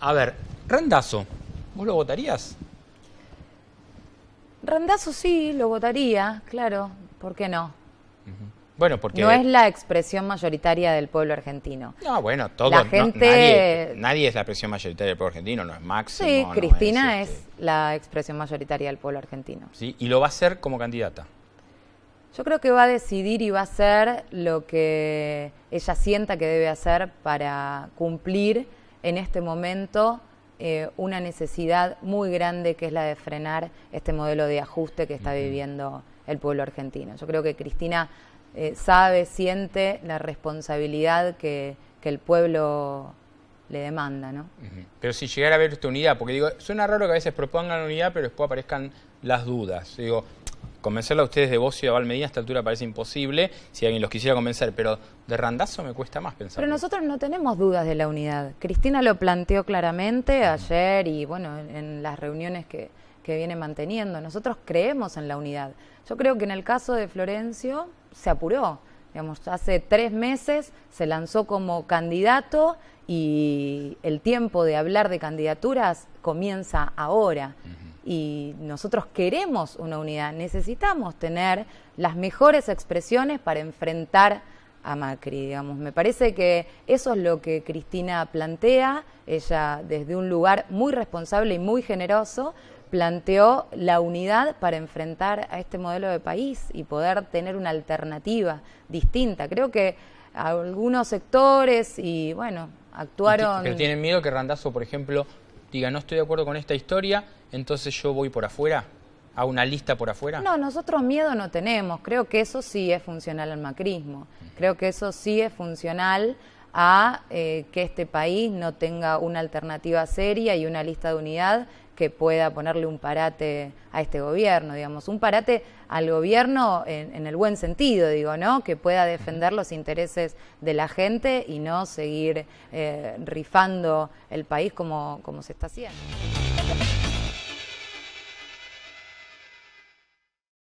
A ver, Randazo, ¿vos lo votarías? Randazo sí, lo votaría, claro, ¿por qué no? Bueno, porque... No es la expresión mayoritaria del pueblo argentino. No, bueno, todo... nadie, es la expresión mayoritaria del pueblo argentino, no es Máximo. Sí, Cristina este, es, la expresión mayoritaria del pueblo argentino. Sí, y lo va a hacer como candidata. Yo creo que va a decidir y va a hacer lo que ella sienta que debe hacer para cumplir en este momento eh, una necesidad muy grande que es la de frenar este modelo de ajuste que está viviendo el pueblo argentino. Yo creo que Cristina eh, sabe, siente la responsabilidad que, el pueblo le demanda, Pero si llegara a haber esta unidad, porque digo, suena raro que a veces propongan la unidad, pero después aparezcan las dudas. Digo, convencerla a ustedes de Bocio y de Valmedina a esta altura parece imposible, si alguien los quisiera convencer, pero de Randazo me cuesta más pensar. Pero nosotros no tenemos dudas de la unidad. Cristina lo planteó claramente ayer y bueno, en las reuniones que, que viene manteniendo. Nosotros creemos en la unidad. Yo creo que en el caso de Florencio se apuró. Digamos, hace tres meses se lanzó como candidato y el tiempo de hablar de candidaturas comienza ahora. Y nosotros queremos una unidad, necesitamos tener las mejores expresiones para enfrentar a Macri, digamos. Me parece que eso es lo que Cristina plantea, ella desde un lugar muy responsable y muy generoso planteó la unidad para enfrentar a este modelo de país y poder tener una alternativa distinta. Creo que algunos sectores y bueno, actuaron... Pero tienen miedo que Randazo, por ejemplo, diga, no estoy de acuerdo con esta historia, entonces yo voy por afuera? ¿A una lista por afuera? No, nosotros miedo no tenemos. Creo que eso sí es funcional al macrismo. Creo que eso sí es funcional a eh, que este país no tenga una alternativa seria y una lista de unidad que pueda ponerle un parate a este gobierno, digamos, un parate al gobierno en, el buen sentido, digo, ¿no? Que pueda defender los intereses de la gente y no seguir eh, rifando el país como, como se está haciendo.